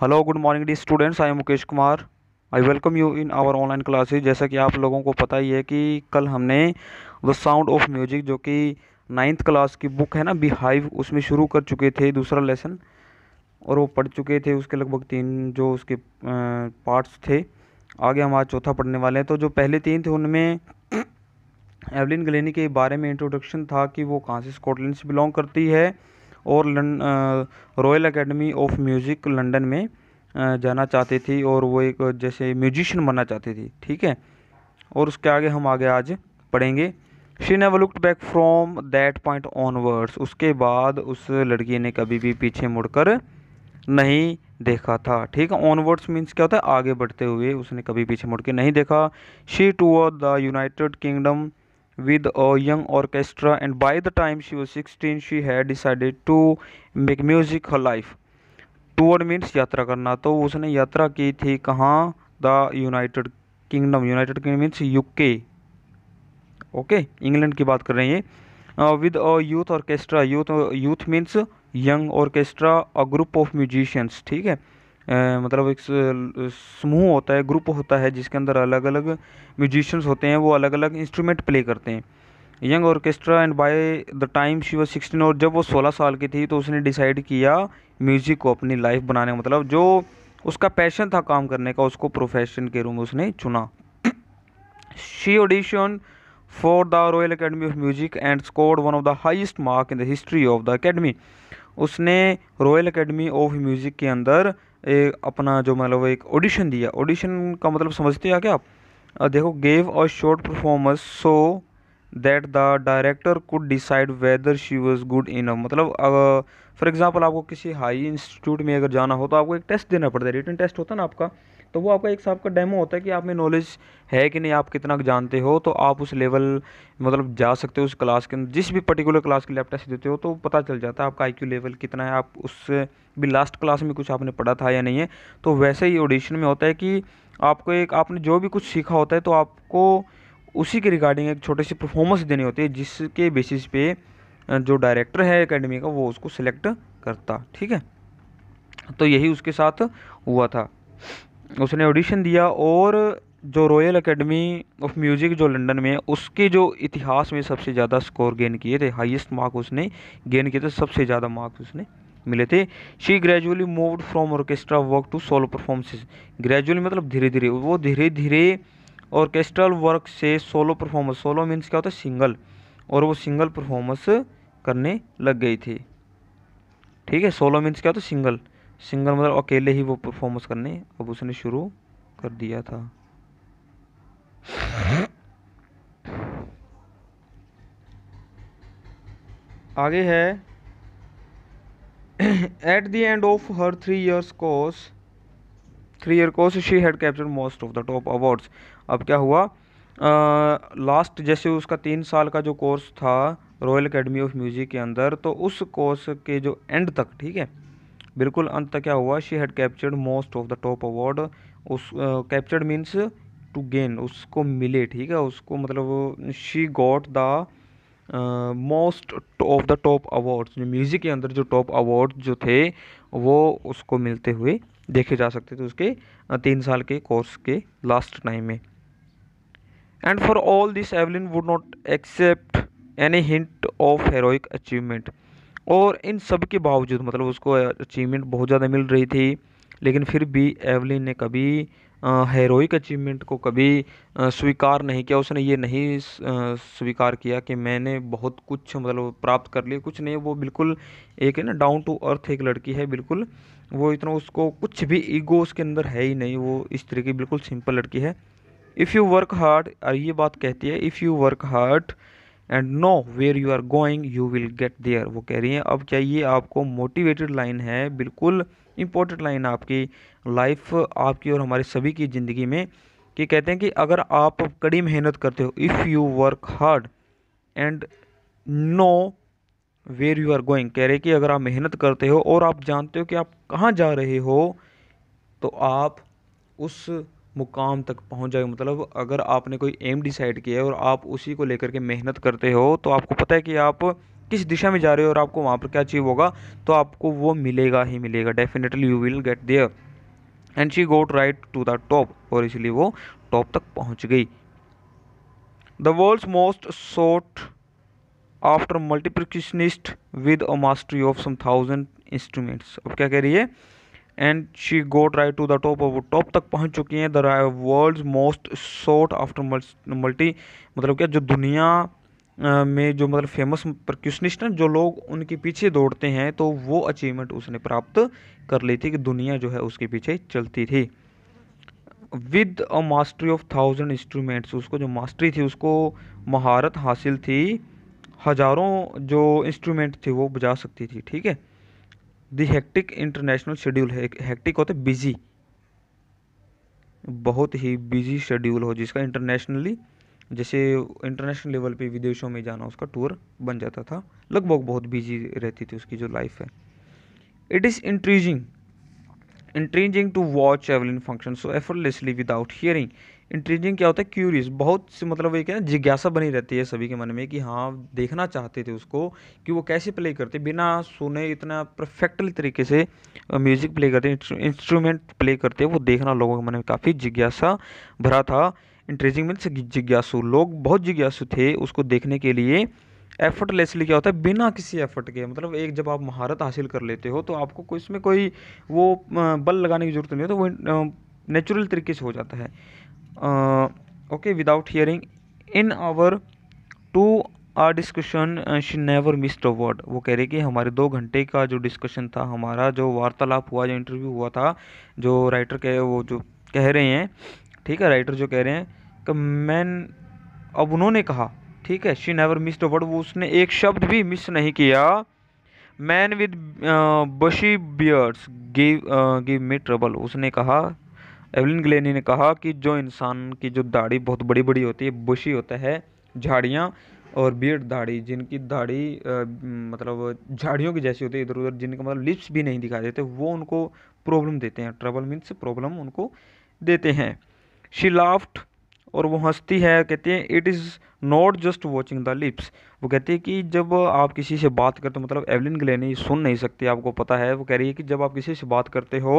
Hello good morning dear students I Mukesh Kumar I welcome you in our online classes जैसा कि आप लोगों को पता ही है कि कल हमने द साउंड ऑफ म्यूजिक जो कि नाइन्थ क्लास की बुक है ना बिहाइव उसमें शुरू कर चुके थे दूसरा लेसन और वो पढ़ चुके थे उसके लगभग तीन जो उसके पार्ट्स थे आगे हम आज चौथा पढ़ने वाले हैं तो जो पहले तीन थे उनमें एवलिन गलेनी के बारे में इंट्रोडक्शन था कि वो कहाँ से स्कॉटलैंड से बिलोंग करती है और royal academy of music London में जाना चाहती थी और वो एक जैसे म्यूजिशियन बनना चाहती थी ठीक है और उसके आगे हम आगे आज पढ़ेंगे she never looked back from that point onwards उसके बाद उस लड़की ने कभी भी पीछे मुड़कर नहीं देखा था ठीक है ऑनवर्ड्स मीन्स क्या होता है आगे बढ़ते हुए उसने कभी पीछे मुड़ के नहीं देखा she toured the United Kingdom with a young orchestra and by the time she was 16 she had decided to make music her life tour means यात्रा करना तो उसने यात्रा की थी कहाँ the United Kingdom United Kingdom means UK okay England की बात कर रहे हैं with a youth orchestra youth youth means young orchestra a group of musicians ठीक है मतलब एक समूह होता है ग्रुप होता है जिसके अंदर अलग अलग म्यूजिशंस होते हैं वो अलग अलग इंस्ट्रूमेंट प्ले करते हैं young orchestra and by the time she was sixteen और जब वो सोलह साल की थी तो उसने डिसाइड किया म्यूज़िक को अपनी लाइफ बनाने मतलब जो उसका पैशन था काम करने का उसको प्रोफेशन के रूम उसने चुना she audition for the royal academy of music and scored one of the highest mark in the history of the academy उसने रॉयल अकेडमी ऑफ म्यूज़िक के अंदर एक अपना जो मतलब एक ऑडिशन दिया ऑडिशन का मतलब समझते हैं क्या आप देखो गेव और short performance so that the director could decide whether she was good in मतलब फॉर एग्ज़ाम्पल आपको किसी हाई इंस्टीट्यूट में अगर जाना हो तो आपको एक टेस्ट देना पड़ता है रिटर्न टेस्ट होता है ना आपका तो वो आपका एक हिसाब का डेमो होता है कि आप में नॉलेज है कि नहीं आप कितना जानते हो तो आप उस लेवल मतलब जा सकते हो उस क्लास के अंदर जिस भी पर्टिकुलर क्लास के लिए आप टेस्ट देते हो तो पता चल जाता है आपका आई लेवल कितना है आप उससे भी लास्ट क्लास में कुछ आपने पढ़ा था या नहीं है तो वैसे ही ऑडिशन में होता है कि आपको एक आपने जो भी कुछ सीखा होता है तो आपको उसी के रिगार्डिंग एक छोटे सी परफॉर्मेंस देनी होती है जिसके बेसिस पे जो डायरेक्टर है एकेडमी का वो उसको सिलेक्ट करता ठीक है तो यही उसके साथ हुआ था उसने ऑडिशन दिया और जो रॉयल एकेडमी ऑफ म्यूज़िक जो लंदन में उसके जो इतिहास में सबसे ज़्यादा स्कोर गेन किए थे हाईएस्ट मार्क उसने गेन किए थे सबसे ज़्यादा मार्क्स उसने मिले थे she gradually moved from orchestra work to solo performances gradually मतलब धीरे धीरे वो धीरे धीरे ऑर्केस्ट्रल वर्क से सोलो परफॉर्मेंस सोलो मीन्स क्या होता है सिंगल और वो सिंगल परफॉर्मेंस करने लग गई थी ठीक है सोलो मीन्स क्या होता है सिंगल सिंगल मतलब अकेले ही वो परफॉर्मेंस करने अब उसने शुरू कर दिया था आगे है at the end of her three years course three year course she had capture most of the top awards अब क्या हुआ लास्ट uh, जैसे उसका तीन साल का जो कोर्स था रॉयल अकेडमी ऑफ म्यूज़िक के अंदर तो उस कोर्स के जो एंड तक ठीक है बिल्कुल अंत तक क्या हुआ she had captured most of the top award उस कैप्चर्ड मीन्स टू गेन उसको मिले ठीक है उसको मतलब she got the most of the top awards जो म्यूज़िक के अंदर जो टॉप अवार्ड जो थे वो उसको मिलते हुए देखे जा सकते थे उसके तीन साल के कोर्स के लास्ट टाइम में and for all this Evelyn would not accept any hint of heroic achievement और इन सब के बावजूद मतलब उसको अचीवमेंट बहुत ज़्यादा मिल रही थी लेकिन फिर भी एवलिन ने कभी हेरोइक अचीवमेंट को कभी स्वीकार नहीं किया उसने ये नहीं स्वीकार किया कि मैंने बहुत कुछ मतलब प्राप्त कर लिया कुछ नहीं वो बिल्कुल एक है ना डाउन टू अर्थ एक लड़की है बिल्कुल वो इतना उसको कुछ भी ईगो उसके अंदर है ही नहीं वो इस तरीके की बिल्कुल सिंपल लड़की है इफ़ यू वर्क हार्ड ये बात कहती है if you work hard and know where you are going you will get there वो कह रही हैं अब क्या ये आपको मोटिवेटेड लाइन है बिल्कुल इम्पोर्टेंट लाइन आपकी लाइफ आपकी और हमारी सभी की ज़िंदगी में कि कहते हैं कि अगर आप कड़ी मेहनत करते हो if you work hard and know where you are going कह रहे कि अगर आप मेहनत करते हो और आप जानते हो कि आप कहाँ जा रहे हो तो आप उस मुकाम तक पहुँच जाए मतलब अगर आपने कोई एम डिसाइड किया है और आप उसी को लेकर के मेहनत करते हो तो आपको पता है कि आप किस दिशा में जा रहे हो और आपको वहाँ पर क्या अचीव होगा तो आपको वो मिलेगा ही मिलेगा definitely you will get there and she got right to the top और इसलिए वो टॉप तक पहुँच गई the world's most sought after multipercussionist with a mastery of some thousand instruments अब क्या कह रही है and she got right to the top और वो टॉप तक पहुँच चुकी हैं the world most sought after multi मतलब क्या जो दुनिया में जो मतलब फेमस प्रक्यूशनिस्ट हैं जो लोग उनके पीछे दौड़ते हैं तो वो अचीवमेंट उसने प्राप्त कर ली थी कि दुनिया जो है उसके पीछे चलती थी with a mastery of thousand instruments उसको जो मास्टरी थी उसको महारत हासिल थी हज़ारों जो इंस्ट्रूमेंट थे वो बजा सकती थी ठीक है दी हेक्टिक इंटरनेशनल शेड्यूल है हेक्टिक होते बिजी बहुत ही बिजी शेड्यूल हो जिसका इंटरनेशनली जैसे इंटरनेशनल लेवल पे विदेशों में जाना उसका टूर बन जाता था लगभग बहुत बिजी रहती थी उसकी जो लाइफ है it is intriguing intriguing to watch Evelyn function so effortlessly without hearing intriguing क्या होता है क्यूरियस बहुत से मतलब एक ना जिज्ञासा बनी रहती है सभी के मन में कि हाँ देखना चाहते थे उसको कि वो कैसे प्ले करते बिना सुने इतना परफेक्टली तरीके से म्यूज़िक प्ले करते इंस्ट्रूमेंट प्ले करते वो देखना लोगों के मन में काफ़ी जिज्ञासा भरा था इंटरेस्टिंग मीन्स जिज्ञासु लोग बहुत जिज्ञासु थे उसको देखने के लिए एफर्टलेसली क्या होता है बिना किसी एफर्ट के मतलब एक जब आप महारत हासिल कर लेते हो तो आपको कोई इसमें कोई वो बल लगाने की ज़रूरत नहीं होती तो वो नेचुरल तरीके से हो जाता है okay without hearing in our two hour discussion she never missed a word वो कह रहे कि हमारे दो घंटे का जो डिस्कशन था हमारा जो वार्तालाप हुआ जो इंटरव्यू हुआ था जो राइटर कह वो जो कह रहे हैं ठीक है राइटर जो कह रहे हैं कि मैन अब उन्होंने कहा ठीक है शी नेवर मिस्ड वर्ड वो उसने एक शब्द भी मिस नहीं किया man with bushy beards give give me trouble उसने कहा एवलिन ग्लेनी ने कहा कि जो इंसान की जो दाढ़ी बहुत बड़ी बड़ी होती है बुशी होता है झाड़ियाँ और बियर्ड दाढ़ी जिनकी दाढ़ी मतलब झाड़ियों की जैसी होती है इधर उधर जिनके मतलब लिप्स भी नहीं दिखाई देते वो उनको प्रॉब्लम देते हैं ट्रबल मीन्स प्रॉब्लम उनको देते हैं शी लाफ्ट और वो हंसती है कहती है it is not just watching the lips वो कहती है कि जब आप किसी से बात करते हो मतलब एवलिन ग्ले नहीं सुन नहीं सकती आपको पता है वो कह रही है कि जब आप किसी से बात करते हो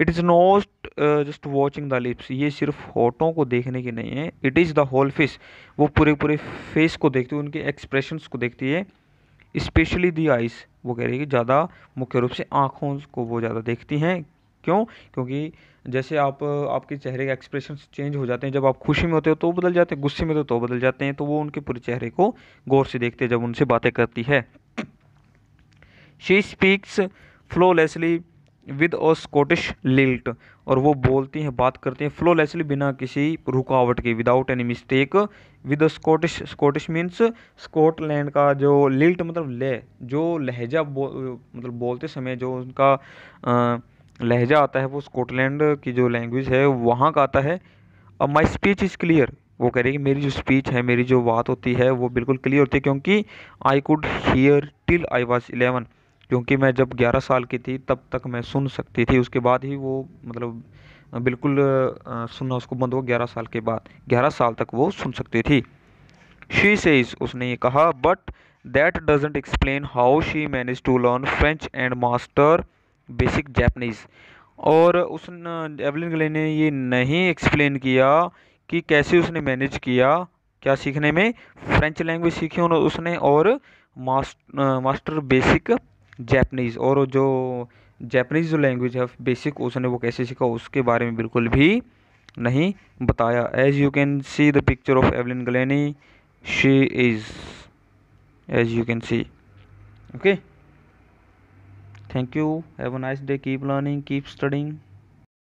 it is not just watching the lips ये सिर्फ होठों को देखने की नहीं है it is the whole face वो पूरे पूरे फेस को देखती है उनके एक्सप्रेशंस को देखती है स्पेशली दी आइज़ वो कह रही है कि ज़्यादा मुख्य रूप से आँखों को वो ज़्यादा देखती हैं क्यों क्योंकि जैसे आप आपके चेहरे के एक्सप्रेशन चेंज हो जाते हैं जब आप खुशी में होते हो तो बदल जाते हैं गुस्से में तो तो बदल जाते हैं तो वो उनके पूरे चेहरे को गौर से देखते हैं जब उनसे बातें करती है शी स्पीक्स फ्लोलेसली विद और स्कॉटिश लिल्ट और वो बोलती हैं बात करती हैं फ्लोलेसली बिना किसी रुकावट के without any mistake with Scottish Scottish means Scotland का जो लिल्ट मतलब ले जो लहजा बो, मतलब बोलते समय जो उनका आ, लहजा आता है वो स्कॉटलैंड की जो लैंग्वेज है वहाँ का आता है अब माई स्पीच इज़ क्लियर वो कह रही है कि मेरी जो स्पीच है मेरी जो बात होती है वो बिल्कुल क्लियर होती है क्योंकि I could hear till I was eleven क्योंकि मैं जब 11 साल की थी तब तक मैं सुन सकती थी उसके बाद ही वो मतलब बिल्कुल सुनना उसको बंद हुआ ग्यारह साल के बाद ग्यारह साल तक वो सुन सकती थी शी सेज उसने ये कहा but that doesn't explain how she manage to learn French and master basic Japanese और उस एवलिन गले ने ये नहीं एक्सप्लेन किया कि कैसे उसने मैनेज किया क्या सीखने में फ्रेंच लैंग्वेज सीखी उन्होंने उसने और मास्टर बेसिक जैपनीज़ और जो जैपनीज़ जो लैंग्वेज है बेसिक उसने वो कैसे सीखा उसके बारे में बिल्कुल भी नहीं बताया as you can see the picture of Evelyn Glennie she is as you can see okay Thank you. Have a nice day. Keep learning, keep studying.